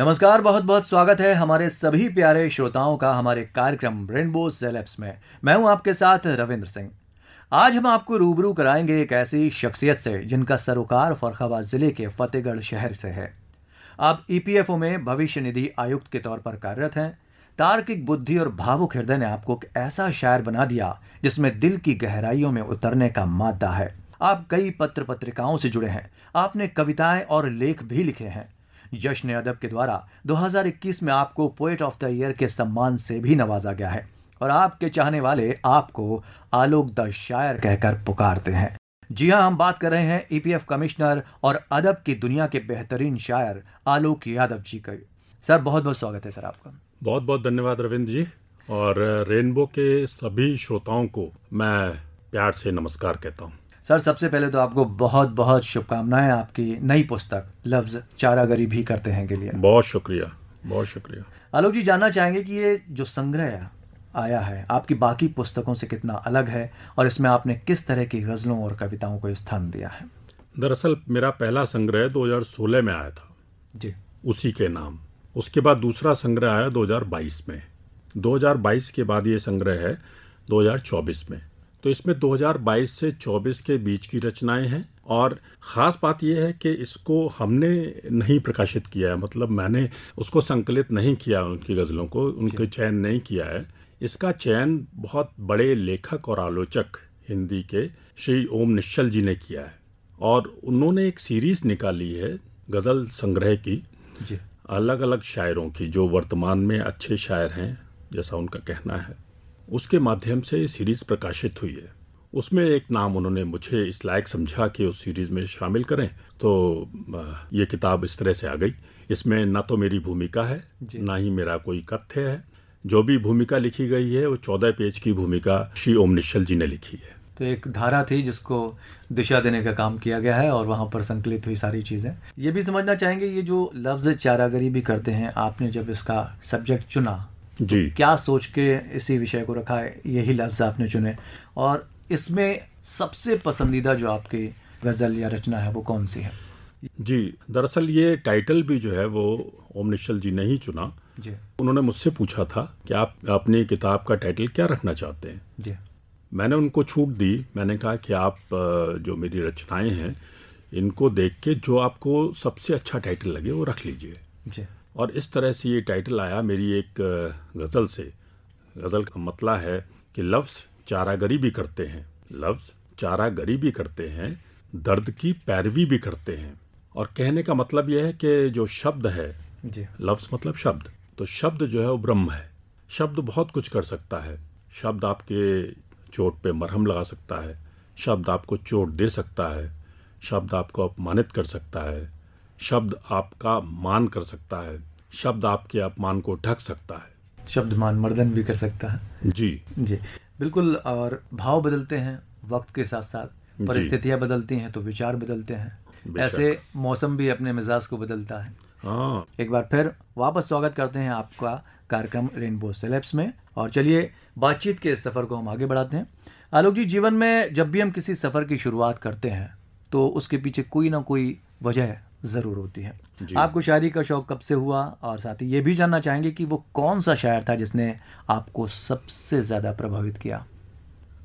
नमस्कार बहुत बहुत स्वागत है हमारे सभी प्यारे श्रोताओं का हमारे कार्यक्रम रेनबो सेलेब्स में मैं हूं आपके साथ रविंद्र सिंह आज हम आपको रूबरू कराएंगे एक ऐसी शख्सियत से जिनका सरोकार फरखाबाद ज़िले के फतेहगढ़ शहर से है आप ईपीएफओ e में भविष्य निधि आयुक्त के तौर पर कार्यरत हैं तार्किक बुद्धि और भावुक हृदय ने आपको एक ऐसा शायर बना दिया जिसमें दिल की गहराइयों में उतरने का मादा है आप कई पत्र पत्रिकाओं से जुड़े हैं आपने कविताएं और लेख भी लिखे हैं जश्न अदब के द्वारा 2021 में आपको पोएट ऑफ द ईयर के सम्मान से भी नवाजा गया है और आपके चाहने वाले आपको आलोक द शायर कहकर पुकारते हैं जी हाँ हम बात कर रहे हैं ईपीएफ e कमिश्नर और अदब की दुनिया के बेहतरीन शायर आलोक यादव जी का सर बहुत बहुत स्वागत है सर आपका बहुत बहुत धन्यवाद रविंद्र जी और रेनबो के सभी श्रोताओं को मैं प्यार से नमस्कार कहता हूँ सर सबसे पहले तो आपको बहुत बहुत शुभकामनाएं आपकी नई पुस्तक लफ्ज़ चारागरी भी करते हैं के लिए बहुत शुक्रिया बहुत शुक्रिया आलोक जी जानना चाहेंगे कि ये जो संग्रह आया है आपकी बाकी पुस्तकों से कितना अलग है और इसमें आपने किस तरह की गज़लों और कविताओं को स्थान दिया है दरअसल मेरा पहला संग्रह 2016 में आया था जी उसी के नाम उसके बाद दूसरा संग्रह आया 2022 में 2022 के बाद ये संग्रह है 2024 में तो इसमें 2022 से 24 के बीच की रचनाएं हैं और ख़ास बात यह है कि इसको हमने नहीं प्रकाशित किया है मतलब मैंने उसको संकलित नहीं किया उनकी गज़लों को उनके चयन नहीं किया है इसका चयन बहुत बड़े लेखक और आलोचक हिंदी के श्री ओम निश्चल जी ने किया है और उन्होंने एक सीरीज़ निकाली है गज़ल संग्रह की अलग अलग शायरों की जो वर्तमान में अच्छे शायर हैं जैसा उनका कहना है उसके माध्यम से सीरीज़ प्रकाशित हुई है उसमें एक नाम उन्होंने मुझे इस लायक समझा कि उस सीरीज़ में शामिल करें तो ये किताब इस तरह से आ गई इसमें ना तो मेरी भूमिका है ना ही मेरा कोई तथ्य है जो भी भूमिका लिखी गई है वो चौदह पेज की भूमिका श्री ओम निश्चल जी ने लिखी है तो एक धारा थी जिसको दिशा देने का काम किया गया है और वहाँ पर संकलित हुई सारी चीज़ें ये भी समझना चाहेंगे ये जो लफ्ज़ चारागरी भी करते हैं आपने जब इसका सब्जेक्ट चुना तो जी तो क्या सोच के इसी विषय को रखा है यही लफ्ज़ आपने चुने और इसमें सबसे पसंदीदा जो आपकी गज़ल या रचना है वो कौन सी है जी दरअसल ये टाइटल भी जो है वो ओम निश्चल जी ने ही चुना जी उन्होंने मुझसे पूछा था कि आप अपनी किताब का टाइटल क्या रखना चाहते हैं जी मैंने उनको छूट दी मैंने कहा कि आप जो मेरी रचनाएं हैं इनको देख के जो आपको सबसे अच्छा टाइटल लगे वो रख लीजिए जी और इस तरह से ये टाइटल आया मेरी एक गज़ल से गज़ल का मतला है कि लफ्ज़ चारागरी भी करते हैं लफ्ज़ चारागरी भी करते हैं दर्द की पैरवी भी करते हैं और कहने का मतलब यह है कि जो शब्द है लफ्स लफ्ज़ मतलब शब्द तो शब्द जो है वो ब्रह्म है शब्द बहुत कुछ कर सकता है शब्द आपके चोट पे मरहम लगा सकता है शब्द आपको चोट दे सकता है शब्द आपको अपमानित कर सकता है शब्द आपका मान कर सकता है शब्द आपके अपमान को ढक सकता है शब्द मान मर्दन भी कर सकता है जी जी बिल्कुल और भाव बदलते हैं वक्त के साथ साथ परिस्थितियाँ बदलती हैं तो विचार बदलते हैं ऐसे मौसम भी अपने मिजाज को बदलता है हाँ। एक बार फिर वापस स्वागत करते हैं आपका कार्यक्रम रेनबो सेलेब्स में और चलिए बातचीत के इस सफ़र को हम आगे बढ़ाते हैं आलोक जी जीवन में जब भी हम किसी सफ़र की शुरुआत करते हैं तो उसके पीछे कोई ना कोई वजह ज़रूर होती है आपको शायरी का शौक़ कब से हुआ और साथ ही ये भी जानना चाहेंगे कि वो कौन सा शायर था जिसने आपको सबसे ज़्यादा प्रभावित किया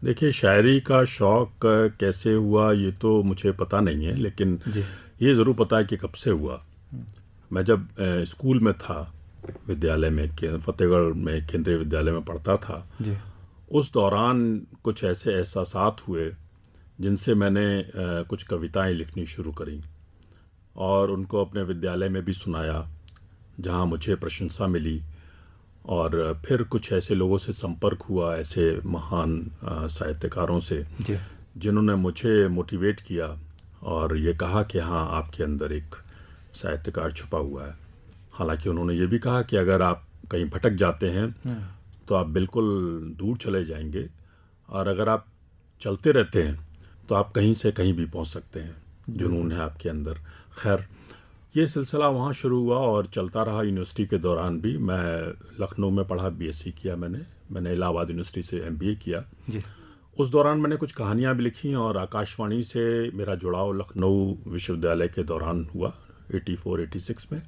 देखिए शायरी का शौक़ कैसे हुआ ये तो मुझे पता नहीं है लेकिन ये ज़रूर पता है कि कब से हुआ हम्म। मैं जब स्कूल में था विद्यालय में फतेहगढ़ में केंद्रीय विद्यालय में पढ़ता था उस दौरान कुछ ऐसे एहसास हुए जिनसे मैंने कुछ कविताएं लिखनी शुरू करी और उनको अपने विद्यालय में भी सुनाया जहाँ मुझे प्रशंसा मिली और फिर कुछ ऐसे लोगों से संपर्क हुआ ऐसे महान साहित्यकारों से जिन्होंने मुझे मोटिवेट किया और ये कहा कि हाँ आपके अंदर एक साहित्यकार छुपा हुआ है हालांकि उन्होंने ये भी कहा कि अगर आप कहीं भटक जाते हैं हम्म। तो आप बिल्कुल दूर चले जाएंगे और अगर आप चलते रहते हैं तो आप कहीं से कहीं भी पहुंच सकते हैं जुनून है आपके अंदर खैर ये सिलसिला वहाँ शुरू हुआ और चलता रहा यूनिवर्सिटी के दौरान भी मैं लखनऊ में पढ़ा बीएससी किया मैंने मैंने इलाहाबाद यूनिवर्सिटी से एमबीए किया जी उस दौरान मैंने कुछ कहानियाँ भी लिखी और आकाशवाणी से मेरा जुड़ाव लखनऊ विश्वविद्यालय के दौरान हुआ 84 86 में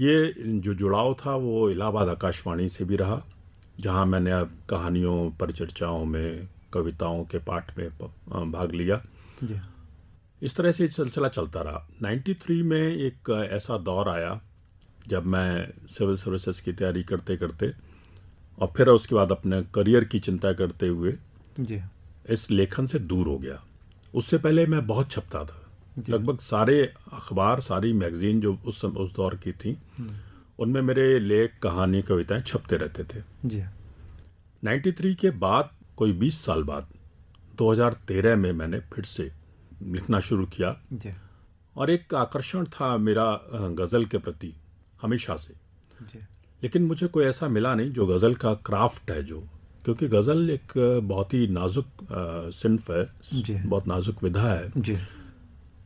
ये जो जुड़ाव था वो इलाहाबाद आकाशवाणी से भी रहा जहाँ मैंने अब कहानियों परिचर्चाओं में कविताओं के पाठ में भाग लिया इस तरह से सिलसिला चलता रहा 93 में एक ऐसा दौर आया जब मैं सिविल सर्विसेज की तैयारी करते करते और फिर उसके बाद अपने करियर की चिंता करते हुए जी इस लेखन से दूर हो गया उससे पहले मैं बहुत छपता था लगभग सारे अखबार सारी मैगज़ीन जो उस समय उस दौर की थी हम्म। उनमें मेरे लेख कहानी कविताएं छपते रहते थे जी 93 के बाद कोई 20 साल बाद 2013 में मैंने फिर से लिखना शुरू किया और एक आकर्षण था मेरा गज़ल के प्रति हमेशा से लेकिन मुझे कोई ऐसा मिला नहीं जो गज़ल का क्राफ्ट है जो क्योंकि गज़ल एक बहुत ही नाजुक सिंफ है बहुत नाजुक विधा है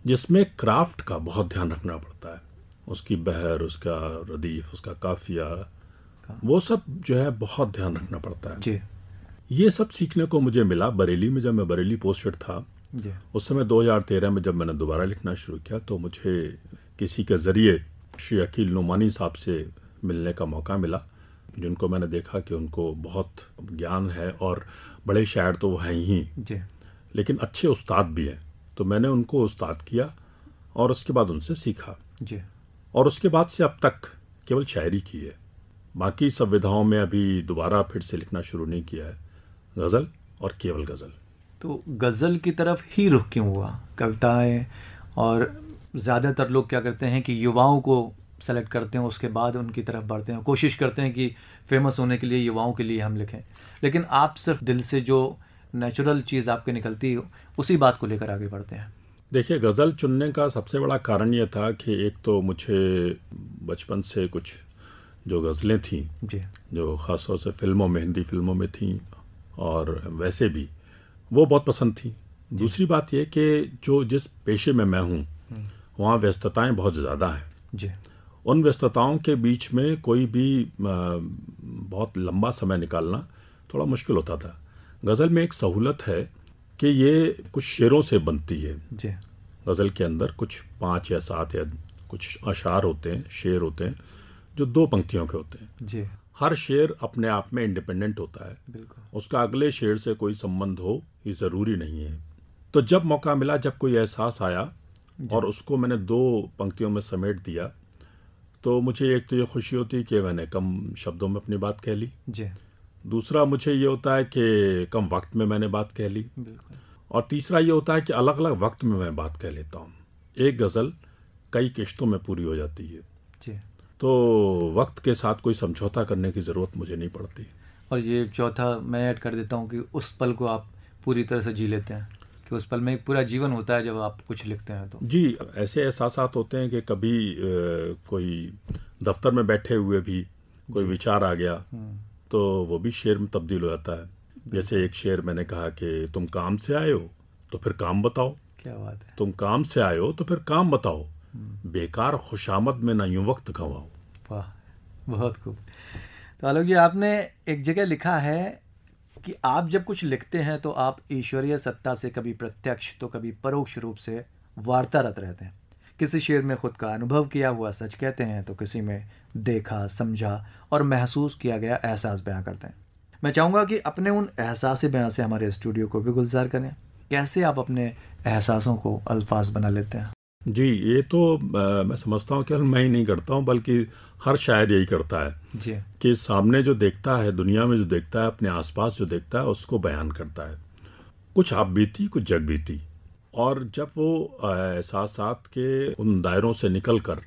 जिसमें क्राफ्ट का बहुत ध्यान रखना पड़ता है उसकी बहर उसका रदीफ उसका काफिया वो सब जो है बहुत ध्यान रखना पड़ता है ये सब सीखने को मुझे मिला बरेली में जब मैं बरेली पोस्टेड था उस समय 2013 में जब मैंने दोबारा लिखना शुरू किया तो मुझे किसी के ज़रिए श्री अकील नुमानी साहब से मिलने का मौका मिला जिनको मैंने देखा कि उनको बहुत ज्ञान है और बड़े शायर तो वह हैं ही लेकिन अच्छे उस्ताद भी हैं तो मैंने उनको उस्ताद किया और उसके बाद उनसे सीखा जी और उसके बाद से अब तक केवल शायरी की है बाकी सब विधाओं में अभी दोबारा फिर से लिखना शुरू नहीं किया है गज़ल और केवल गज़ल तो गज़ल की तरफ ही रुख क्यों हुआ कविताएं और ज़्यादातर लोग क्या करते हैं कि युवाओं को सेलेक्ट करते हैं उसके बाद उनकी तरफ बढ़ते हैं कोशिश करते हैं कि फेमस होने के लिए युवाओं के लिए हम लिखें लेकिन आप सिर्फ दिल से जो नेचुरल चीज़ आपके निकलती है उसी बात को लेकर आगे बढ़ते हैं देखिए गज़ल चुनने का सबसे बड़ा कारण यह था कि एक तो मुझे बचपन से कुछ जो गज़लें थीं जो ख़ासतौर से फिल्मों में हिंदी फिल्मों में थीं और वैसे भी वो बहुत पसंद थी दूसरी बात ये कि जो जिस पेशे में मैं हूँ हम्म। वहाँ व्यस्तताएं बहुत ज़्यादा हैं जी उन व्यस्तताओं के बीच में कोई भी बहुत लंबा समय निकालना थोड़ा मुश्किल होता था गज़ल में एक सहूलत है कि ये कुछ शेरों से बनती है जी गज़ल के अंदर कुछ पाँच या सात या कुछ अशार होते हैं शेर होते हैं जो दो पंक्तियों के होते हैं जी हर शेर अपने आप में इंडिपेंडेंट होता है उसका अगले शेर से कोई संबंध हो ये ज़रूरी नहीं है तो जब मौका मिला जब कोई एहसास आया और उसको मैंने दो पंक्तियों में समेट दिया तो मुझे एक तो ये खुशी होती कि मैंने कम शब्दों में अपनी बात कह ली जी दूसरा मुझे ये होता है कि कम वक्त में मैंने बात कह ली और तीसरा ये होता है कि अलग अलग वक्त में मैं बात कह लेता हूँ एक गज़ल कई किश्तों में पूरी हो जाती है तो वक्त के साथ कोई समझौता करने की ज़रूरत मुझे नहीं पड़ती और ये चौथा मैं ऐड कर देता हूँ कि उस पल को आप पूरी तरह से जी लेते हैं कि उस पल में एक पूरा जीवन होता है जब आप कुछ लिखते हैं तो जी ऐसे एहसास होते हैं कि कभी ए, कोई दफ्तर में बैठे हुए भी कोई विचार आ गया हम्म। तो वो भी शेर में तब्दील हो जाता है जैसे एक शेर मैंने कहा कि तुम काम से आए हो तो फिर काम बताओ क्या बात है तुम काम से आए हो तो फिर काम बताओ बेकार खुशामद में ना यूं वक्त गंवाओ वाह बहुत खूब तो आलोक जी आपने एक जगह लिखा है कि आप जब कुछ लिखते हैं तो आप ईश्वरीय सत्ता से कभी प्रत्यक्ष तो कभी परोक्ष रूप से वार्तारत रहते हैं किसी शेर में खुद का अनुभव किया हुआ सच कहते हैं तो किसी में देखा समझा और महसूस किया गया एहसास बयां करते हैं मैं चाहूँगा कि अपने उन एहसास बयां से हमारे स्टूडियो को भी गुलजार करें कैसे आप अपने एहसासों को अल्फाज बना लेते हैं जी, ये तो आ, मैं समझता हूँ केवल मैं ही नहीं करता हूँ बल्कि हर शायर यही करता है जी। कि सामने जो देखता है, दुनिया में जो देखता है, अपने आसपास जो देखता है उसको बयान करता है। कुछ आप बीती कुछ जग बीती और जब वो अ, एहसासात के उन दायरों से निकल कर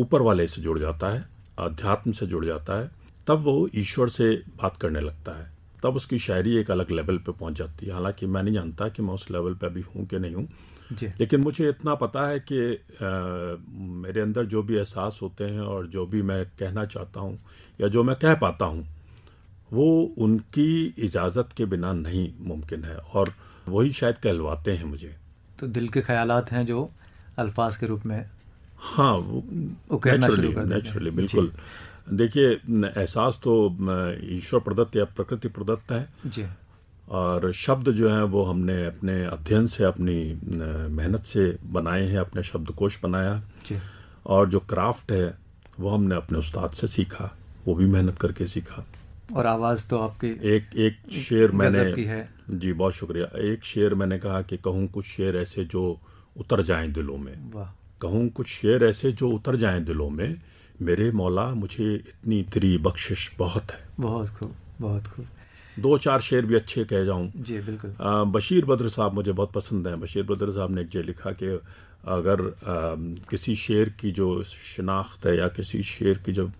ऊपर वाले से जुड़ जाता है, अध्यात्म से जुड़ जाता है, तब वो ईश्वर से बात करने लगता है। तब उसकी शायरी एक अलग लेवल पे पहुँच जाती है। हालाँकि मैं नहीं जानता कि मैं उस लेवल पे अभी हूँ कि नहीं हूँ। लेकिन मुझे इतना पता है कि आ, मेरे अंदर जो भी एहसास होते हैं और जो भी मैं कहना चाहता हूँ या जो मैं कह पाता हूँ वो उनकी इजाज़त के बिना नहीं मुमकिन है और वही शायद कहलवाते हैं मुझे तो दिल के ख्याल हैं जो अल्फाज के रूप में हाँ नेचुरली नेचुरली बिल्कुल देखिए एहसास तो ईश्वर प्रदत्त या प्रकृति प्रदत्त है जी और शब्द जो हैं वो हमने अपने अध्ययन से अपनी मेहनत से बनाए हैं अपने शब्दकोश बनाया और जो क्राफ्ट है वो हमने अपने उस्ताद से सीखा वो भी मेहनत करके सीखा और आवाज़ तो आपकी एक एक शेर मैंने है जी बहुत शुक्रिया एक शेर मैंने कहा कि कहूँ कुछ शेर ऐसे जो उतर जाएं दिलों में कहूँ कुछ शेर ऐसे जो उतर जाएं दिलों में मेरे मौला मुझे इतनी तेरी बख्शिश बहुत है बहुत खूब बहुत खूब दो चार शेर भी अच्छे कह जाऊँ जी बिल्कुल बशीर बद्र साहब मुझे बहुत पसंद हैं बशीर बद्र साहब ने एक जे लिखा कि अगर आ, किसी शेर की जो शनाख्त है या किसी शेर की जब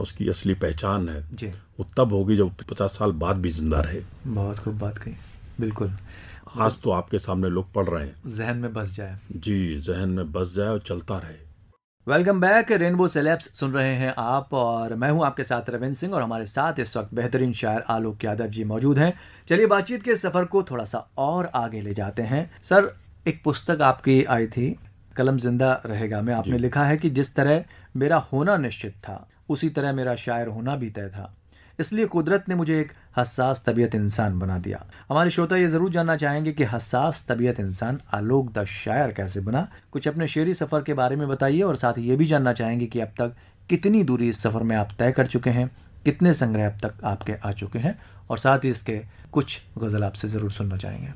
उसकी असली पहचान है वो तब होगी जब पचास साल बाद भी जिंदा रहे बहुत खूब बात कही बिल्कुल आज तो आपके सामने लोग पढ़ रहे हैं जहन में बस जाए जी जहन में बस जाए और चलता रहे वेलकम बैक रेनबो सेलेब्स सुन रहे हैं आप और मैं हूं आपके साथ रविंद्र सिंह और हमारे साथ इस वक्त बेहतरीन शायर आलोक यादव जी मौजूद हैं चलिए बातचीत के सफ़र को थोड़ा सा और आगे ले जाते हैं सर एक पुस्तक आपकी आई थी कलम जिंदा रहेगा में आपने लिखा है कि जिस तरह मेरा होना निश्चित था उसी तरह मेरा शायर होना भी तय था इसलिए कुदरत ने मुझे एक हसास तबीयत इंसान बना दिया हमारे श्रोता ये ज़रूर जानना चाहेंगे कि हसास तबीयत इंसान आलोक द शायर कैसे बना कुछ अपने शेरी सफ़र के बारे में बताइए और साथ ही ये भी जानना चाहेंगे कि अब तक कितनी दूरी इस सफ़र में आप तय कर चुके हैं कितने संग्रह अब तक आपके आ चुके हैं और साथ ही इसके कुछ गज़ल आपसे ज़रूर सुनना चाहेंगे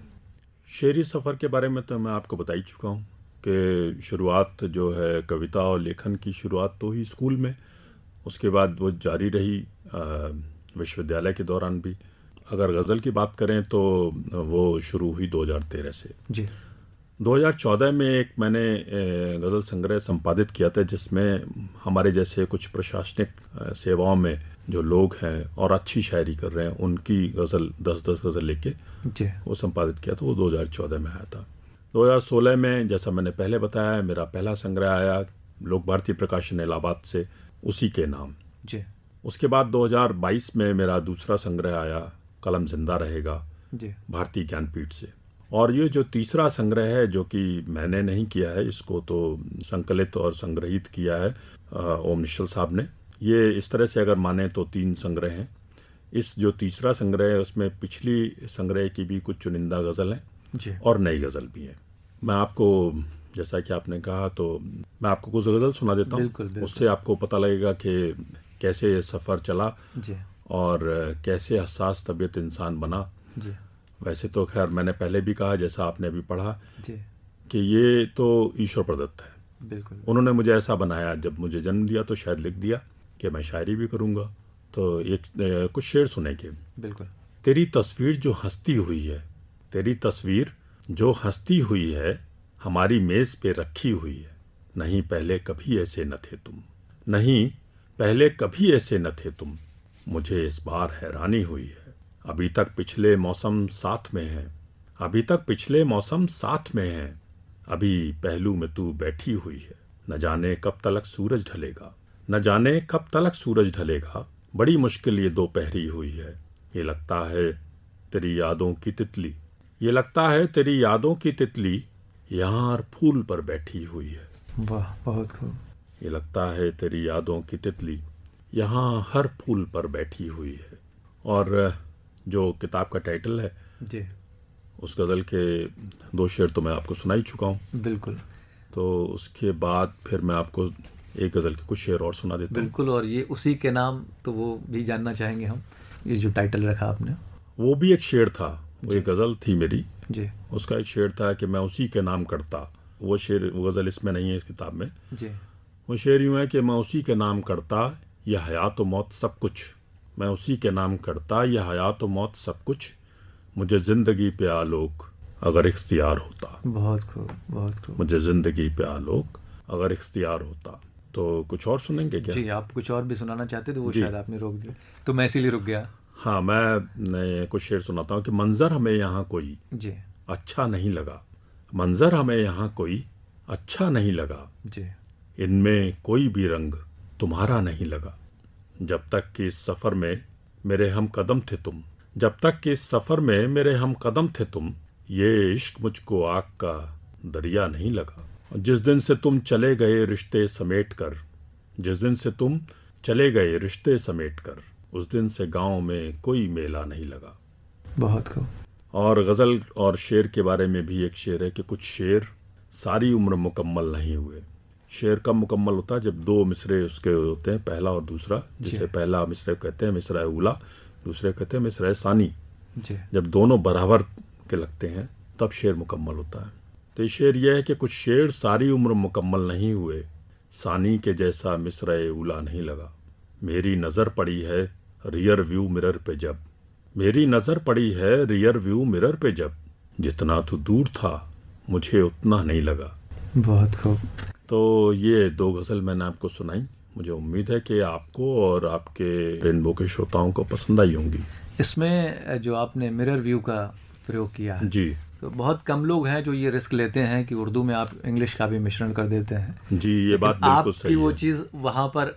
शेरी सफ़र के बारे में तो मैं आपको बता ही चुका हूँ कि शुरुआत जो है कविता और लेखन की शुरुआत तो ही स्कूल में उसके बाद वो जारी रही विश्वविद्यालय के दौरान भी अगर गज़ल की बात करें तो वो शुरू हुई 2013 से जी 2014 में एक मैंने गज़ल संग्रह संपादित किया था जिसमें हमारे जैसे कुछ प्रशासनिक सेवाओं में जो लोग हैं और अच्छी शायरी कर रहे हैं उनकी गज़ल दस दस गज़ल लेके वो संपादित किया था वो 2014 में आया था 2016 में जैसा मैंने पहले बताया मेरा पहला संग्रह आया लोक भारती प्रकाशन इलाहाबाद से उसी के नाम जी उसके बाद 2022 में मेरा दूसरा संग्रह आया कलम जिंदा रहेगा जी भारतीय ज्ञानपीठ से और ये जो तीसरा संग्रह है जो कि मैंने नहीं किया है इसको तो संकलित और संग्रहित किया है ओम निश्चल साहब ने ये इस तरह से अगर माने तो तीन संग्रह हैं इस जो तीसरा संग्रह है उसमें पिछली संग्रह की भी कुछ चुनिंदा गज़ल हैं और नई गज़ल भी हैं मैं आपको जैसा कि आपने कहा तो मैं आपको कुछ गज़ल सुना देता हूँ उससे आपको पता लगेगा कि कैसे ये सफ़र चला और कैसे हसास तबीयत इंसान बना वैसे तो खैर मैंने पहले भी कहा जैसा आपने अभी पढ़ा कि ये तो ईश्वर प्रदत्त है बिल्कुल उन्होंने मुझे ऐसा बनाया जब मुझे जन्म दिया तो शायद लिख दिया कि मैं शायरी भी करूँगा तो एक कुछ शेर सुने के बिल्कुल तेरी तस्वीर जो हस्ती हुई है तेरी तस्वीर जो हस्ती हुई है हमारी मेज पे रखी हुई है नहीं पहले कभी ऐसे न थे तुम नहीं पहले कभी ऐसे न थे तुम मुझे इस बार हैरानी हुई है अभी तक पिछले मौसम साथ में है अभी तक पिछले मौसम साथ में है अभी पहलू में तू बैठी हुई है न जाने कब तलक सूरज ढलेगा न जाने कब तलक सूरज ढलेगा बड़ी मुश्किल ये दोपहरी हुई है ये लगता है तेरी यादों की तितली ये लगता है तेरी यादों की तितली यार फूल पर बैठी हुई है वाह बहुत खूब ये लगता है तेरी यादों की तितली यहाँ हर फूल पर बैठी हुई है और जो किताब का टाइटल है जी उस गज़ल के दो शेर तो मैं आपको सुना ही चुका हूँ बिल्कुल तो उसके बाद फिर मैं आपको एक गज़ल के कुछ शेर और सुना देता हूँ बिल्कुल और ये उसी के नाम तो वो भी जानना चाहेंगे हम ये जो टाइटल रखा आपने वो भी एक शेर था वो एक गज़ल थी मेरी जी उसका एक शेर था कि मैं उसी के नाम करता वो शेर गज़ल इसमें नहीं है इस किताब में जी वो शेर यूँ है कि मैं उसी के नाम करता यह हयात मौत सब कुछ मैं उसी के नाम करता यह हयात मौत सब कुछ मुझे ज़िंदगी पे आलोक अगर इख्तियार होता बहुत खूब बहुत खूब मुझे ज़िंदगी पे आलोक अगर इख्तियार होता तो कुछ और सुनेंगे क्या जी आप कुछ और भी सुनाना चाहते थे वो शायद आपने रोक दिया तो मैं इसीलिए रुक गया हाँ मैं कुछ शेर सुनाता हूँ कि मंज़र हमें यहाँ कोई जी अच्छा नहीं लगा मंज़र हमें यहाँ कोई अच्छा नहीं लगा जी इनमें कोई भी रंग तुम्हारा नहीं लगा जब तक कि इस सफ़र में मेरे हम कदम थे तुम जब तक कि इस सफ़र में मेरे हम कदम थे तुम ये इश्क मुझको आग का दरिया नहीं लगा जिस दिन से तुम चले गए रिश्ते समेट कर जिस दिन से तुम चले गए रिश्ते समेट कर उस दिन से गांव में कोई मेला नहीं लगा बहुत खूब और गज़ल और शेर के बारे में भी एक शेर है कि कुछ शेर सारी उम्र मुकम्मल नहीं हुए शेर कब मुकम्मल होता है जब दो मिसरे उसके होते हैं पहला और दूसरा जिसे पहला मिसरे कहते हैं मिसरा उला दूसरे कहते हैं मिसरा सानी जब दोनों बराबर के लगते हैं तब शेर मुकम्मल होता है तो ये शेर यह है कि कुछ शेर सारी उम्र मुकम्मल नहीं हुए सानी के जैसा मिसरा उला नहीं लगा मेरी नज़र पड़ी है रियर व्यू मिरर पे जब मेरी नज़र पड़ी है रियर व्यू मिरर पे जब जितना तो दूर था मुझे उतना नहीं लगा बहुत खूब तो ये दो गज़ल मैंने आपको सुनाई मुझे उम्मीद है कि आपको और आपके रेनबो के श्रोताओं को पसंद आई होंगी इसमें जो आपने मिरर व्यू का प्रयोग किया है जी तो बहुत कम लोग हैं जो ये रिस्क लेते हैं कि उर्दू में आप इंग्लिश का भी मिश्रण कर देते हैं जी ये बात बिल्कुल सही है वो चीज़ वहाँ पर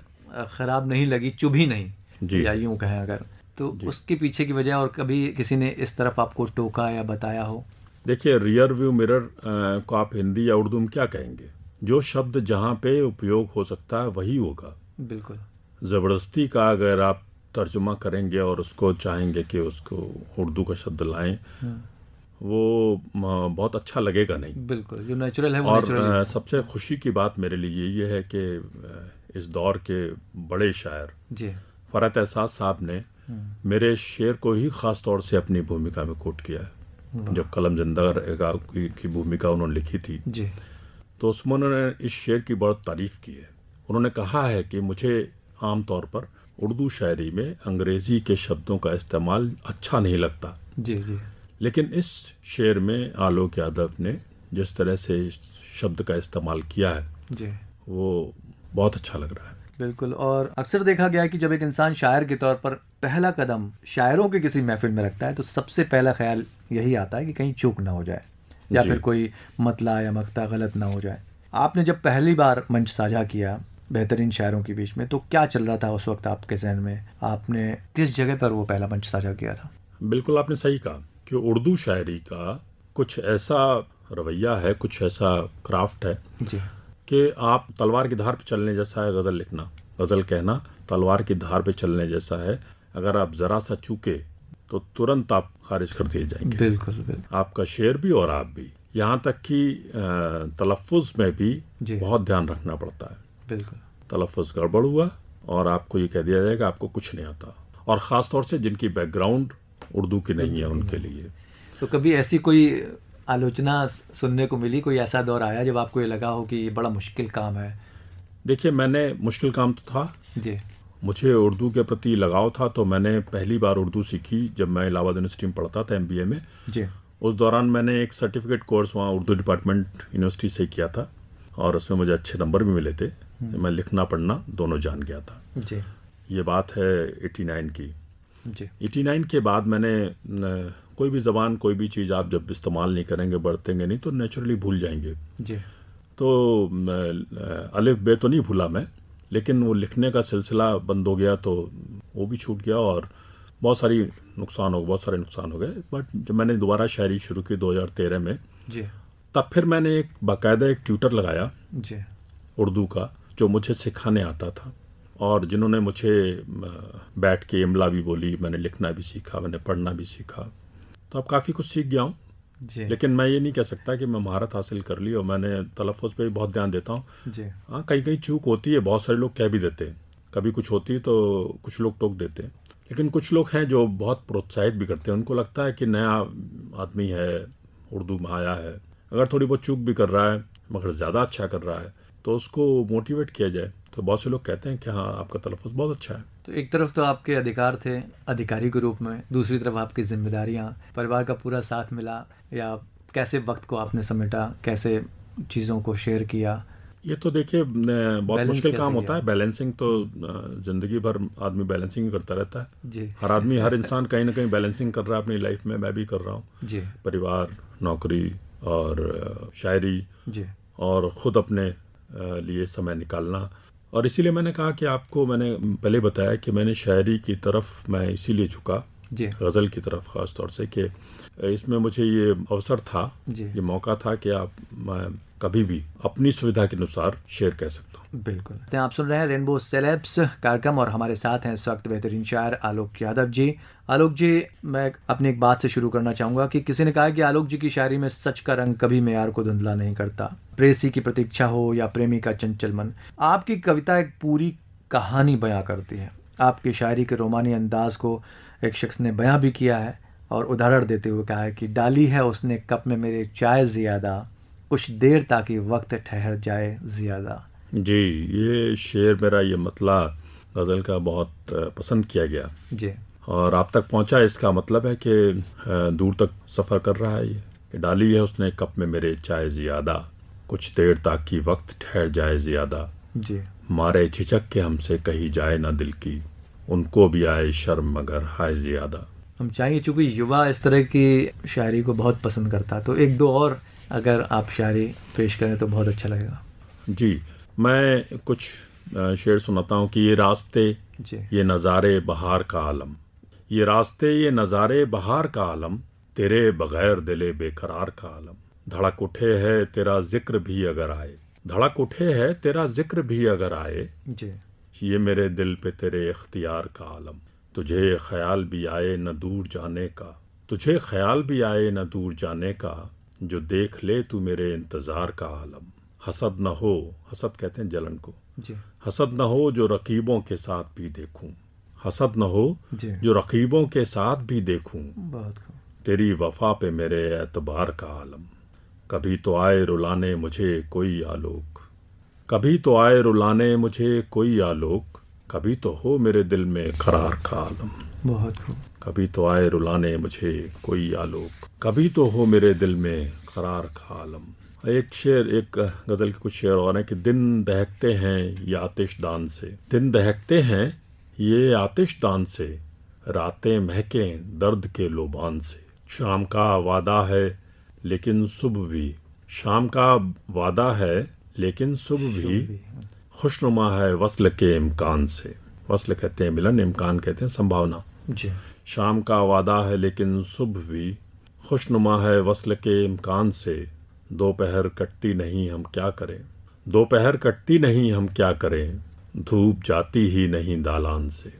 ख़राब नहीं लगी चुभी नहीं या यूँ कहें अगर तो उसके पीछे की वजह और कभी किसी ने इस तरफ आपको टोका या बताया हो देखिए रियर व्यू मिरर को आप हिंदी या उर्दू में क्या कहेंगे जो शब्द जहाँ पे उपयोग हो सकता है वही होगा बिल्कुल ज़बरदस्ती का अगर आप तर्जुमा करेंगे और उसको चाहेंगे कि उसको उर्दू का शब्द लाएं हाँ। वो बहुत अच्छा लगेगा नहीं बिल्कुल जो नेचुरल है वो और सबसे खुशी की बात मेरे लिए ये है कि इस दौर के बड़े शायर जी फ़रत एहसास साहब ने मेरे शेर को ही ख़ास तौर से अपनी भूमिका में कोट किया है जब कलम जिंदा की भूमिका उन्होंने लिखी थी जी तो उसमें उन्होंने इस शेर की बहुत तारीफ़ की है उन्होंने कहा है कि मुझे आम तौर पर उर्दू शायरी में अंग्रेज़ी के शब्दों का इस्तेमाल अच्छा नहीं लगता जी जी लेकिन इस शेर में आलोक यादव ने जिस तरह से शब्द का इस्तेमाल किया है जी वो बहुत अच्छा लग रहा है बिल्कुल और अक्सर देखा गया है कि जब एक इंसान शायर के तौर पर पहला कदम शायरों के किसी महफिल में रखता है तो सबसे पहला ख्याल यही आता है कि कहीं चूक ना हो जाए या फिर कोई मतला या मकता गलत ना हो जाए आपने जब पहली बार मंच साझा किया बेहतरीन शायरों के बीच में तो क्या चल रहा था उस वक्त आपके जहन में आपने किस जगह पर वो पहला मंच साझा किया था बिल्कुल आपने सही कहा कि उर्दू शायरी का कुछ ऐसा रवैया है कुछ ऐसा क्राफ्ट है जी कि आप तलवार की धार पे चलने जैसा है गज़ल लिखना गज़ल कहना तलवार की धार पे चलने जैसा है अगर आप ज़रा सा चूके तो तुरंत आप खारिज कर दिए जाएंगे बिल्कुल, बिल्कुल आपका शेर भी और आप भी यहाँ तक कि तलफ़ में भी बहुत ध्यान रखना पड़ता है बिल्कुल तलफ़ गड़बड़ हुआ और आपको ये कह दिया जाएगा आपको कुछ नहीं आता और ख़ास तौर से जिनकी बैकग्राउंड उर्दू की नहीं है उनके लिए तो कभी ऐसी कोई आलोचना सुनने को मिली कोई ऐसा दौर आया जब आपको ये लगा हो कि ये बड़ा मुश्किल काम है देखिए मैंने मुश्किल काम तो था जी मुझे उर्दू के प्रति लगाव था तो मैंने पहली बार उर्दू सीखी जब मैं इलाहाबाद यूनिवर्सिटी में पढ़ता था एमबीए में जी उस दौरान मैंने एक सर्टिफिकेट कोर्स वहाँ उर्दू डिपार्टमेंट यूनिवर्सिटी से किया था और उसमें मुझे अच्छे नंबर भी मिले थे हम्म। मैं लिखना पढ़ना दोनों जान गया था जी ये बात है एटी नाइन की जी एटी नाइन के बाद मैंने कोई भी ज़बान कोई भी चीज़ आप जब इस्तेमाल नहीं करेंगे बरतेंगे नहीं तो नेचुरली भूल जाएंगे जी तो अलिफ बे तो नहीं भूला मैं लेकिन वो लिखने का सिलसिला बंद हो गया तो वो भी छूट गया और बहुत सारी नुकसान हो बहुत सारे नुकसान हो गए बट जब मैंने दोबारा शायरी शुरू की 2013 में जी तब फिर मैंने एक बाकायदा एक ट्यूटर लगाया जी उर्दू का जो मुझे सिखाने आता था और जिन्होंने मुझे बैठ के इमला भी बोली मैंने लिखना भी सीखा मैंने पढ़ना भी सीखा तो अब काफ़ी कुछ सीख गया हूँ लेकिन मैं ये नहीं कह सकता कि मैं महारत हासिल कर ली और मैंने तलफ़ पे भी बहुत ध्यान देता हूँ हाँ कहीं कहीं चूक होती है बहुत सारे लोग कह भी देते हैं कभी कुछ होती है तो कुछ लोग टोक देते हैं लेकिन कुछ लोग हैं जो बहुत प्रोत्साहित भी करते हैं उनको लगता है कि नया आदमी है उर्दू में आया है अगर थोड़ी बहुत चूक भी कर रहा है मगर ज़्यादा अच्छा कर रहा है तो उसको मोटिवेट किया जाए तो बहुत से लोग कहते हैं कि हाँ आपका तलफ़ बहुत अच्छा है तो एक तरफ तो आपके अधिकार थे अधिकारी के रूप में दूसरी तरफ आपकी जिम्मेदारियाँ परिवार का पूरा साथ मिला या कैसे वक्त को आपने समेटा कैसे चीज़ों को शेयर किया ये तो देखिए बहुत मुश्किल काम होता है बैलेंसिंग तो ज़िंदगी भर आदमी बैलेंसिंग करता रहता है जी हर आदमी हर इंसान कहीं ना कहीं बैलेंसिंग कर रहा है अपनी लाइफ में मैं भी कर रहा हूँ जी परिवार नौकरी और शायरी जी और ख़ुद अपने लिए समय निकालना और इसीलिए मैंने कहा कि आपको मैंने पहले बताया कि मैंने शायरी की तरफ मैं इसीलिए झुका गज़ल की तरफ ख़ास तौर से कि इसमें मुझे ये अवसर था ये मौका था कि आप मैं कभी भी अपनी सुविधा के अनुसार शेयर कह सकता बिल्कुल तो आप सुन रहे हैं रेनबो सेलेब्स कार्यक्रम और हमारे साथ हैं इस वक्त बेहतरीन शायर आलोक यादव जी आलोक जी मैं अपनी एक बात से शुरू करना चाहूंगा कि किसी ने कहा कि आलोक जी की शायरी में सच का रंग कभी मैार को धुंधला नहीं करता प्रेसी की प्रतीक्षा हो या प्रेमी का चंचल मन आपकी कविता एक पूरी कहानी बयां करती है आपकी शायरी के रोमानी अंदाज को एक शख्स ने बयां भी किया है और उदाहरण देते हुए कहा है कि डाली है उसने कप में मेरे चाय ज़्यादा कुछ देर ताकि वक्त ठहर जाए ज़्यादा जी ये शेर मेरा ये मतला गज़ल का बहुत पसंद किया गया जी और आप तक पहुंचा इसका मतलब है कि दूर तक सफ़र कर रहा है ये कि डाली है उसने कप में मेरे चाय ज़्यादा कुछ देर ताकि वक्त ठहर जाए ज़्यादा जी मारे झिझक के हमसे कही जाए ना दिल की उनको भी आए शर्म मगर हाय ज़्यादा हम चाहिए चूंकि युवा इस तरह की शायरी को बहुत पसंद करता तो एक दो और अगर आप शायरी पेश करें तो बहुत अच्छा लगेगा जी मैं कुछ शेर सुनाता हूँ कि ये रास्ते ये नज़ारे बहार का आलम ये रास्ते ये नज़ारे बहार का आलम तेरे बगैर दिले बेकरार का आलम धड़क उठे है तेरा जिक्र भी अगर आए धड़क उठे है तेरा जिक्र भी अगर आए ये मेरे दिल पे तेरे इख्तियार का आलम तुझे ख्याल भी आए न दूर जाने का तुझे ख्याल भी आए न दूर जाने का जो देख ले तू मेरे इंतज़ार का आलम हसद न हो हसद कहते हैं जलन को हसद न हो जो रकीबों के साथ भी देखूं हसद न हो जो रकीबों के साथ भी देखूं तेरी वफा पे मेरे एतबार का आलम कभी तो आए रुलाने मुझे कोई आलोक कभी तो आए रुलाने मुझे कोई आलोक कभी तो हो मेरे दिल में खरार का आलम बहुत कभी तो आए रुलाने मुझे कोई आलोक कभी तो हो मेरे दिल में खरार का आलम एक शेर एक गज़ल के कुछ शेर और हैं कि दिन दहकते हैं ये आतिश दान से दिन दहकते हैं ये आतिश दान से रातें महकें दर्द के लोबान से शाम का वादा है लेकिन सुबह भी शाम का वादा है लेकिन सुबह भी हाँ। खुशनुमा है वसल के इम्कान से वसल कहते हैं मिलन इम्कान कहते हैं संभावना जी शाम का वादा है लेकिन सुबह भी खुशनुमा है वसल के इम्कान से दोपहर कटती नहीं हम क्या करें दोपहर कटती नहीं हम क्या करें धूप जाती ही नहीं दालान से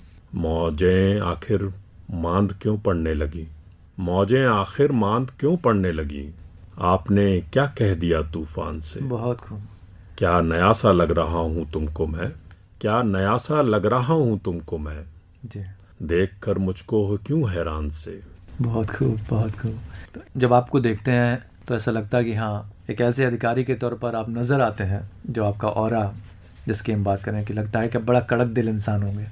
मौजें आखिर मांद क्यों पड़ने लगी मौजें आखिर मांद क्यों पड़ने लगी आपने क्या कह दिया तूफान से बहुत खूब क्या नया सा लग रहा हूँ तुमको मैं क्या नया सा लग रहा हूँ तुमको मैं जी देख कर मुझको हो क्यों हैरान से बहुत खूब बहुत खूब तो जब आपको देखते हैं तो ऐसा लगता है कि हाँ एक ऐसे अधिकारी के तौर पर आप नज़र आते हैं जो आपका और जिसकी हम बात करें कि लगता है कि बड़ा कड़क दिल इंसान होंगे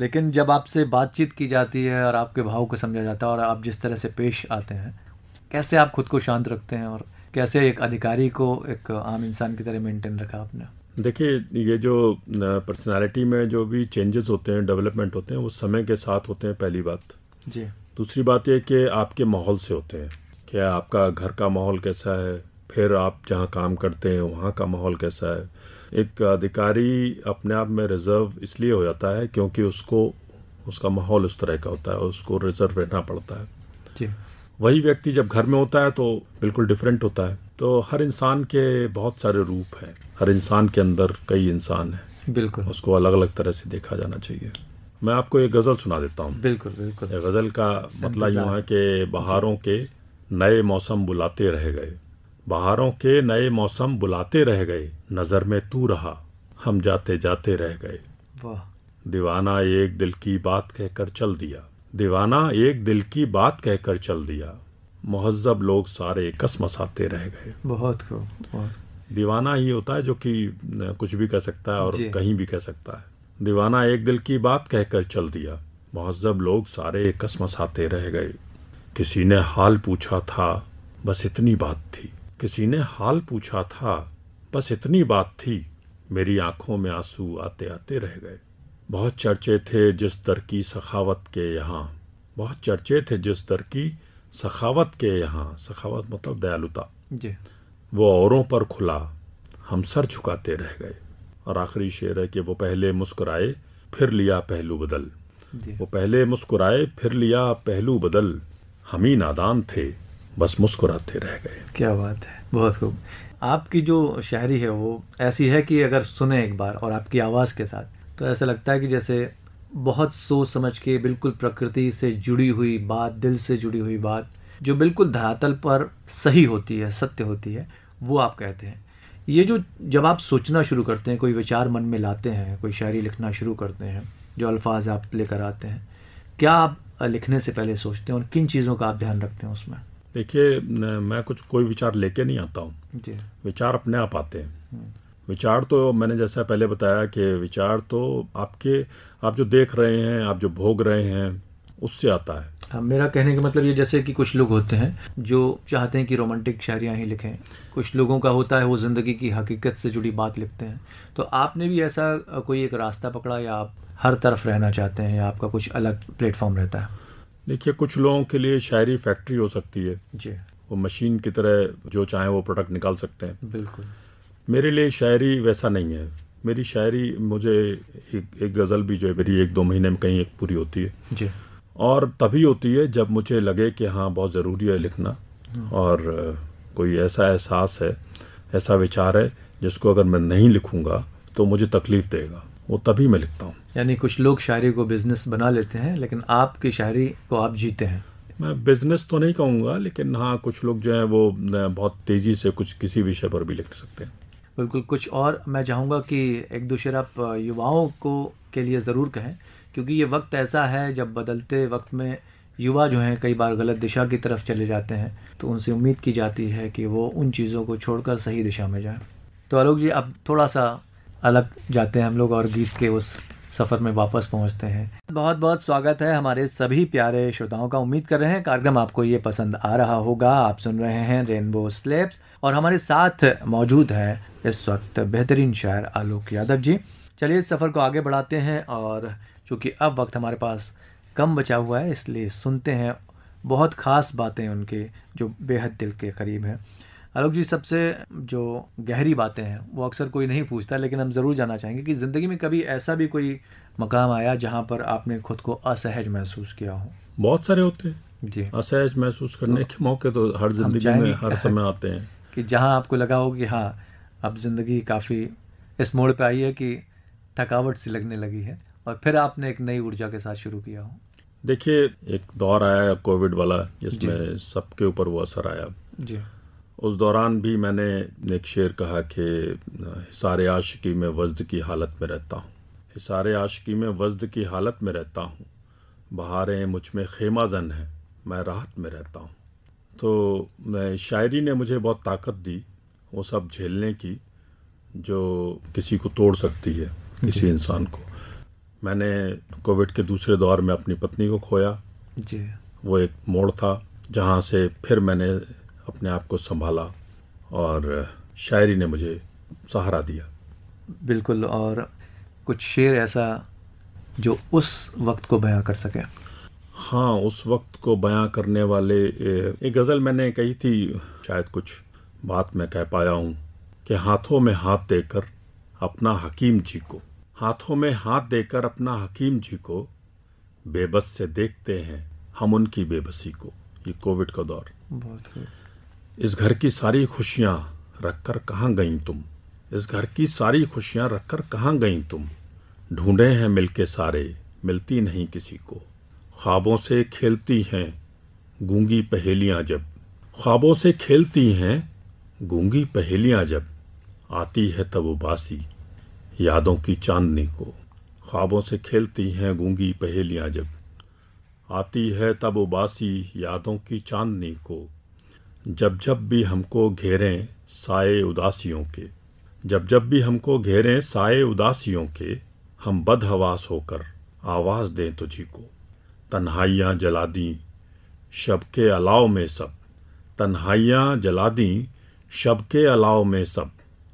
लेकिन जब आपसे बातचीत की जाती है और आपके भाव को समझा जाता है और आप जिस तरह से पेश आते हैं कैसे आप खुद को शांत रखते हैं और कैसे एक अधिकारी को एक आम इंसान की तरह मेंटेन रखा आपने देखिए ये जो पर्सनालिटी में जो भी चेंजेस होते हैं डेवलपमेंट होते हैं वो समय के साथ होते हैं पहली बात जी दूसरी बात ये कि आपके माहौल से होते हैं क्या आपका घर का माहौल कैसा है फिर आप जहाँ काम करते हैं वहाँ का माहौल कैसा है एक अधिकारी अपने आप में रिज़र्व इसलिए हो जाता है क्योंकि उसको उसका माहौल उस तरह का होता है उसको रिज़र्व रहना पड़ता है जी वही व्यक्ति जब घर में होता है तो बिल्कुल डिफरेंट होता है तो हर इंसान के बहुत सारे रूप हैं हर इंसान के अंदर कई इंसान हैं बिल्कुल उसको अलग अलग तरह से देखा जाना चाहिए मैं आपको एक गज़ल सुना देता हूँ बिल्कुल बिल्कुल गज़ल का मतलब यूँ है कि बहारों के नए मौसम बुलाते रह गए बहारों के नए मौसम बुलाते रह गए नज़र में तू रहा हम जाते जाते रह गए वाह दीवाना एक दिल की बात कहकर चल दिया दीवाना एक दिल की बात कहकर चल दिया महजब लोग सारे कसमसाते रह गए बहुत खूब बहुत दीवाना ही होता है जो कि कुछ भी कह सकता है और कहीं भी कह सकता है दीवाना एक दिल की बात कहकर चल दिया महजब लोग सारे कसमसाते रह गए किसी ने हाल पूछा था बस इतनी बात थी किसी ने हाल पूछा था बस इतनी बात थी मेरी आंखों में आंसू आते आते रह गए बहुत चर्चे थे जिस की सखावत के यहाँ बहुत चर्चे थे जिस की सखावत के यहाँ सखावत मतलब दयालुता जी वो औरों पर खुला हम सर झुकाते रह गए और आखिरी शेर है कि वो पहले मुस्कुराए फिर लिया पहलू बदल वो पहले मुस्कुराए फिर लिया पहलू बदल हम ही नादान थे बस मुस्कुराते रह गए क्या बात है बहुत खूब आपकी जो शायरी है वो ऐसी है कि अगर सुने एक बार और आपकी आवाज़ के साथ तो ऐसा लगता है कि जैसे बहुत सोच समझ के बिल्कुल प्रकृति से जुड़ी हुई बात दिल से जुड़ी हुई बात जो बिल्कुल धरातल पर सही होती है सत्य होती है वो आप कहते हैं ये जो जब आप सोचना शुरू करते हैं कोई विचार मन में लाते हैं कोई शायरी लिखना शुरू करते हैं जो अल्फाज आप लेकर आते हैं क्या आप लिखने से पहले सोचते हैं और किन चीज़ों का आप ध्यान रखते हैं उसमें देखिए मैं कुछ कोई विचार लेके नहीं आता हूँ विचार अपने आप आते हैं हम्म। विचार तो मैंने जैसा पहले बताया कि विचार तो आपके आप जो देख रहे हैं आप जो भोग रहे हैं उससे आता है हाँ, मेरा कहने का मतलब ये जैसे कि कुछ लोग होते हैं जो चाहते हैं कि रोमांटिक शायरियाँ ही लिखें कुछ लोगों का होता है वो ज़िंदगी की हकीकत से जुड़ी बात लिखते हैं तो आपने भी ऐसा कोई एक रास्ता पकड़ा या आप हर तरफ रहना चाहते हैं या आपका कुछ अलग प्लेटफॉर्म रहता है देखिए कुछ लोगों के लिए शायरी फैक्ट्री हो सकती है जी वो मशीन की तरह जो चाहे वो प्रोडक्ट निकाल सकते हैं बिल्कुल मेरे लिए शायरी वैसा नहीं है मेरी शायरी मुझे एक एक गज़ल भी जो है मेरी एक दो महीने में कहीं एक पूरी होती है जी और तभी होती है जब मुझे लगे कि हाँ बहुत ज़रूरी है लिखना और कोई ऐसा एहसास है ऐसा विचार है जिसको अगर मैं नहीं लिखूँगा तो मुझे तकलीफ़ देगा वो तभी मैं लिखता हूँ यानी कुछ लोग शायरी को बिज़नेस बना लेते हैं लेकिन आपकी शायरी को आप जीते हैं मैं बिज़नेस तो नहीं कहूँगा लेकिन हाँ कुछ लोग जो है वो बहुत तेज़ी से कुछ किसी विषय पर भी लिख सकते हैं बिल्कुल कुछ और मैं चाहूँगा कि एक दो शेर आप युवाओं को के लिए ज़रूर कहें क्योंकि ये वक्त ऐसा है जब बदलते वक्त में युवा जो हैं कई बार गलत दिशा की तरफ चले जाते हैं तो उनसे उम्मीद की जाती है कि वो उन चीज़ों को छोड़कर सही दिशा में जाएं तो आलोक जी अब थोड़ा सा अलग जाते हैं हम लोग और गीत के उस सफ़र में वापस पहुंचते हैं बहुत बहुत स्वागत है हमारे सभी प्यारे श्रोताओं का उम्मीद कर रहे हैं कार्यक्रम आपको ये पसंद आ रहा होगा आप सुन रहे हैं रेनबो स्लेब्स और हमारे साथ मौजूद है इस वक्त बेहतरीन शायर आलोक यादव जी चलिए इस सफ़र को आगे बढ़ाते हैं और चूँकि अब वक्त हमारे पास कम बचा हुआ है इसलिए सुनते हैं बहुत ख़ास बातें उनके जो बेहद दिल के करीब हैं आलोक जी सबसे जो गहरी बातें हैं वो अक्सर कोई नहीं पूछता लेकिन हम ज़रूर जानना चाहेंगे कि ज़िंदगी में कभी ऐसा भी कोई मकाम आया जहाँ पर आपने खुद को असहज महसूस किया हो बहुत सारे होते हैं जी असहज महसूस करने तो के मौके तो हर जिंदगी में हर समय आते हैं कि जहाँ आपको लगा हो कि हाँ अब ज़िंदगी काफ़ी इस मोड़ पर आई है कि थकावट सी लगने लगी है और फिर आपने एक नई ऊर्जा के साथ शुरू किया हो देखिए एक दौर आया कोविड वाला जिसमें सबके ऊपर वो असर आया जी उस दौरान भी मैंने एक शेर कहा कि हिसार आशिकी में वजद की हालत में रहता हूँ हिसार आशिकी में वजद की हालत में रहता हूँ बहारें मुझ में खेमा जन है मैं राहत में रहता हूँ तो मैं शायरी ने मुझे बहुत ताकत दी वो सब झेलने की जो किसी को तोड़ सकती है किसी इंसान को मैंने कोविड के दूसरे दौर में अपनी पत्नी को खोया जी वो एक मोड़ था जहाँ से फिर मैंने अपने आप को संभाला और शायरी ने मुझे सहारा दिया बिल्कुल और कुछ शेर ऐसा जो उस वक्त को बयां कर सके हाँ उस वक्त को बयां करने वाले एक गज़ल मैंने कही थी शायद कुछ बात मैं कह पाया हूँ कि हाथों में हाथ देकर अपना हकीम जी को हाथों में हाथ देकर अपना हकीम जी को बेबस से देखते हैं हम उनकी बेबसी को ये कोविड का दौर बहुत इस घर की सारी खुशियाँ रख कर कहाँ गई तुम इस घर की सारी खुशियाँ रख कर कहाँ गई तुम ढूंढे हैं मिलके सारे मिलती नहीं किसी को ख्वाबों से खेलती हैं गूंगी पहेलियाँ जब ख्वाबों से खेलती हैं गूंगी पहेलियाँ जब आती है तब उबासी यादों की चांदनी को ख्वाबों से खेलती हैं गूंगी पहेलियाँ जब आती है तब उबासी यादों की चांदनी को जब जब भी हमको घेरें साए उदासियों के जब जब भी हमको घेरें साए उदासियों के हम बदहवास होकर आवाज़ दें तुझी को तन्हाइयाँ जला दी शब के अलाव में सब तन्हाइयाँ जला दी शब के अलाव में सब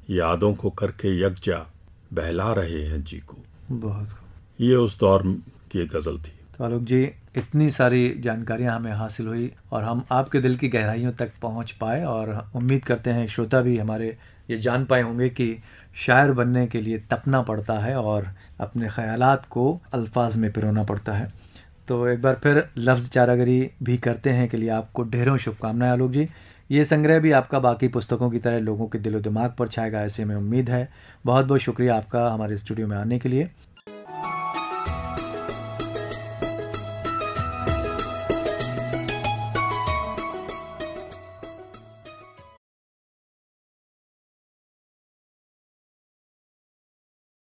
यादों को करके यकजा बहला रहे हैं जी को बहुत ये उस दौर की गज़ल थी तो आलोक जी इतनी सारी जानकारियां हमें हासिल हुई और हम आपके दिल की गहराइयों तक पहुंच पाए और उम्मीद करते हैं श्रोता भी हमारे ये जान पाए होंगे कि शायर बनने के लिए तपना पड़ता है और अपने ख्यालात को अल्फाज में पिरोना पड़ता है तो एक बार फिर लफ्ज़ चारागरी भी करते हैं के लिए आपको ढेरों शुभकामनाएं आलोक जी ये संग्रह भी आपका बाकी पुस्तकों की तरह लोगों के दिलो दिमाग पर छाएगा ऐसे में उम्मीद है बहुत बहुत शुक्रिया आपका हमारे स्टूडियो में आने के लिए